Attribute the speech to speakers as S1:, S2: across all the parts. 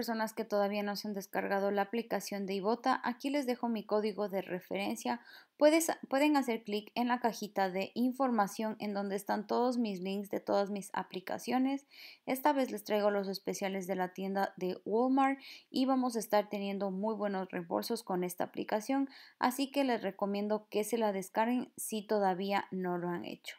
S1: personas que todavía no se han descargado la aplicación de Ibota, aquí les dejo mi código de referencia. pueden hacer clic en la cajita de información en donde están todos mis links de todas mis aplicaciones. Esta vez les traigo los especiales de la tienda de Walmart y vamos a estar teniendo muy buenos reembolsos con esta aplicación, así que les recomiendo que se la descarguen si todavía no lo han hecho.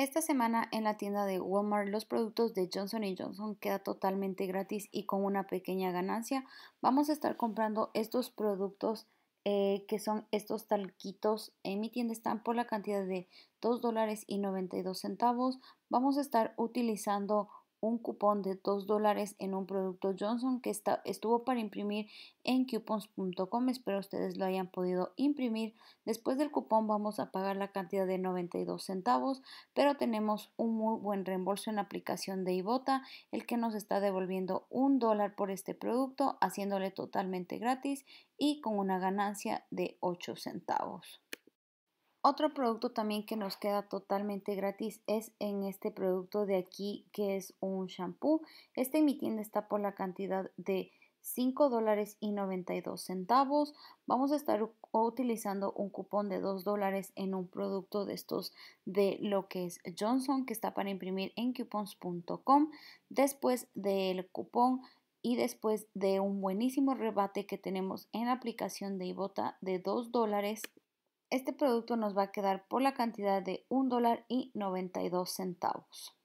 S1: Esta semana en la tienda de Walmart los productos de Johnson Johnson queda totalmente gratis y con una pequeña ganancia. Vamos a estar comprando estos productos eh, que son estos talquitos. En mi tienda están por la cantidad de $2.92. dólares y 92 centavos. Vamos a estar utilizando un cupón de 2 dólares en un producto Johnson que estuvo para imprimir en coupons.com. Espero ustedes lo hayan podido imprimir. Después del cupón vamos a pagar la cantidad de 92 centavos, pero tenemos un muy buen reembolso en la aplicación de Ibota, el que nos está devolviendo un dólar por este producto, haciéndole totalmente gratis y con una ganancia de 8 centavos. Otro producto también que nos queda totalmente gratis es en este producto de aquí que es un shampoo. Este en mi tienda está por la cantidad de $5.92. dólares y centavos. Vamos a estar utilizando un cupón de 2 dólares en un producto de estos de lo que es Johnson que está para imprimir en coupons.com. Después del cupón y después de un buenísimo rebate que tenemos en la aplicación de Ibota de 2 dólares este producto nos va a quedar por la cantidad de $1.92. dólar y centavos.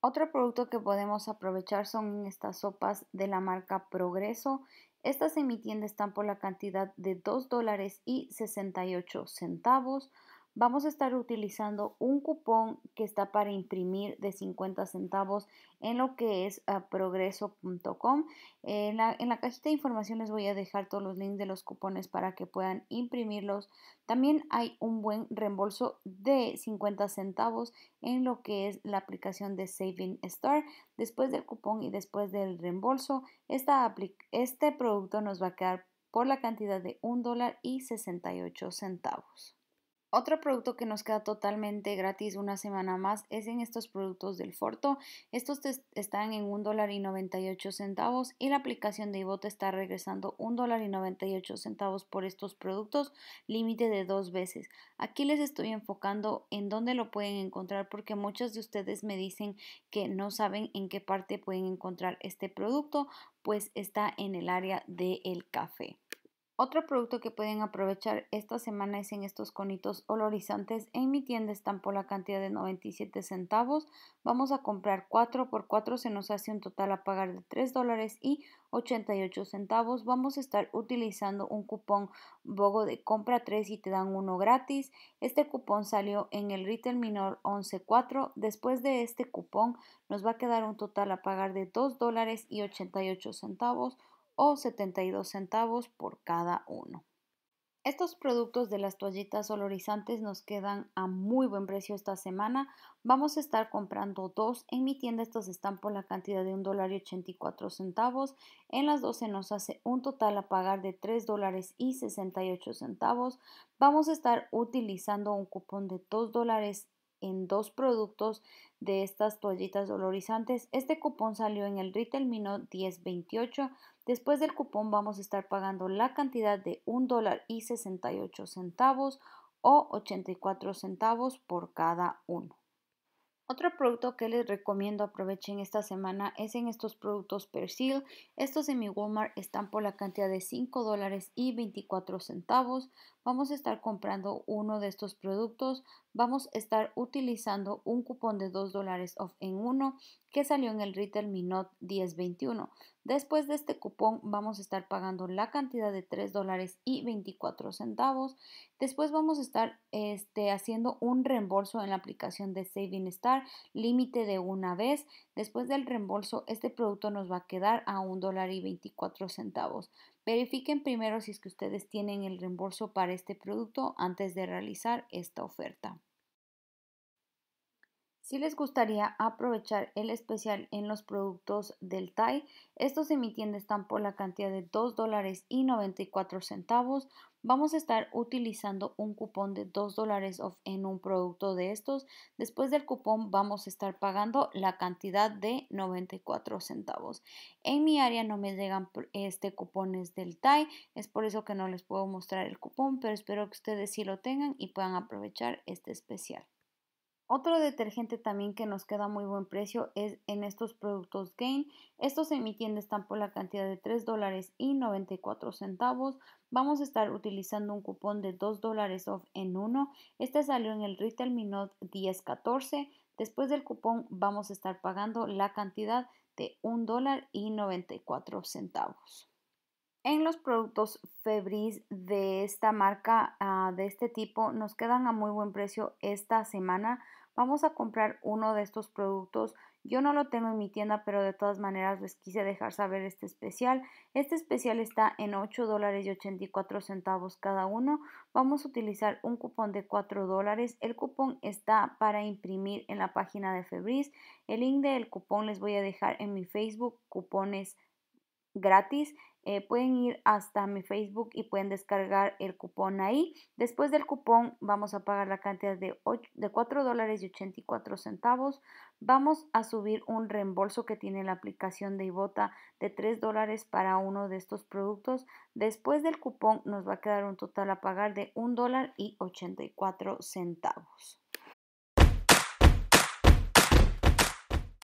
S1: Otro producto que podemos aprovechar son estas sopas de la marca Progreso. Estas en mi tienda están por la cantidad de $2.68. dólares y 68 centavos vamos a estar utilizando un cupón que está para imprimir de 50 centavos en lo que es ah, progreso.com. Eh, en la, cajita de información les voy a dejar todos los links de los cupones para que puedan imprimirlos. También hay un buen reembolso de 50 centavos en lo que es la aplicación de Saving Star. Después del cupón y después del reembolso, este producto nos va a quedar por la cantidad de $1.68 dólar y 68 centavos. Otro producto que nos queda totalmente gratis una semana más es en estos productos del Forto. Estos están en $1.98 y centavos y la aplicación de Ivote está regresando $1.98 centavos por estos productos, límite de dos veces. Aquí les estoy enfocando en dónde lo pueden encontrar porque muchos de ustedes me dicen que no saben en qué parte pueden encontrar este producto, pues está en el área del café. Otro producto que pueden aprovechar esta semana es en estos conitos olorizantes. En mi tienda están por la cantidad de 97 centavos. Vamos a comprar 4 por 4 se nos hace un total a pagar de 3 dólares y 88 centavos. Vamos a estar utilizando un cupón BOGO de compra 3 y te dan uno gratis. Este cupón salió en el retail minor 11.4. Después de este cupón nos va a quedar un total a pagar de 2 dólares y 88 centavos o 72 centavos por cada uno. Estos productos de las toallitas olorizantes nos quedan a muy buen precio esta semana. Vamos a estar comprando dos. En mi tienda estos están por la cantidad de un dólar y 84 centavos. En las 12 nos hace un total a pagar de 3 dólares y 68 centavos. Vamos a estar utilizando un cupón de 2 dólares en dos productos de estas toallitas dolorizantes. Este cupón salió en el retail Mino 1028. Después del cupón vamos a estar pagando la cantidad de $1.68 dólar y 68 centavos o 84 centavos por cada uno. Otro producto que les recomiendo aprovechen esta semana es en estos productos Persil. Estos en mi Walmart están por la cantidad de 5 dólares y 24 centavos. Vamos a estar comprando uno de estos productos. Vamos a estar utilizando un cupón de 2 dólares off en uno que salió en el retail Minot 1021. Después de este cupón vamos a estar pagando la cantidad de 3 dólares y 24 centavos. Después vamos a estar este, haciendo un reembolso en la aplicación de Saving Star límite de una vez. Después del reembolso, este producto nos va a quedar a un dólar y 24 centavos. Verifiquen primero si es que ustedes tienen el reembolso para este producto antes de realizar esta oferta. Si les gustaría aprovechar el especial en los productos del TAI, estos en mi tienda están por la cantidad de 2 dólares y 94 centavos. Vamos a estar utilizando un cupón de 2 dólares en un producto de estos. Después del cupón vamos a estar pagando la cantidad de 94 centavos. En mi área no me llegan este cupones del TAI, es por eso que no les puedo mostrar el cupón, pero espero que ustedes sí lo tengan y puedan aprovechar este especial. Otro detergente también que nos queda muy buen precio es en estos productos Gain. Estos en mi tienda están por la cantidad de 3 dólares y 94 centavos. Vamos a estar utilizando un cupón de 2 dólares off en uno. Este salió en el Retail Minot 1014. Después del cupón vamos a estar pagando la cantidad de 1 dólar y 94 centavos. En los productos Febris de esta marca, ah, de este tipo, nos quedan a muy buen precio esta semana. Vamos a comprar uno de estos productos. Yo no lo tengo en mi tienda, pero de todas maneras les quise dejar saber este especial. Este especial está en $8.84 dólares y centavos cada uno. Vamos a utilizar un cupón de 4 dólares. El cupón está para imprimir en la página de Febris. El link del cupón les voy a dejar en mi Facebook, cupones gratis. Eh, pueden ir hasta mi Facebook y pueden descargar el cupón ahí. Después del cupón vamos a pagar la cantidad de, de 4 dólares y 84 centavos. Vamos a subir un reembolso que tiene la aplicación de Ibota de 3 dólares para uno de estos productos. Después del cupón nos va a quedar un total a pagar de 1 dólar y 84 centavos.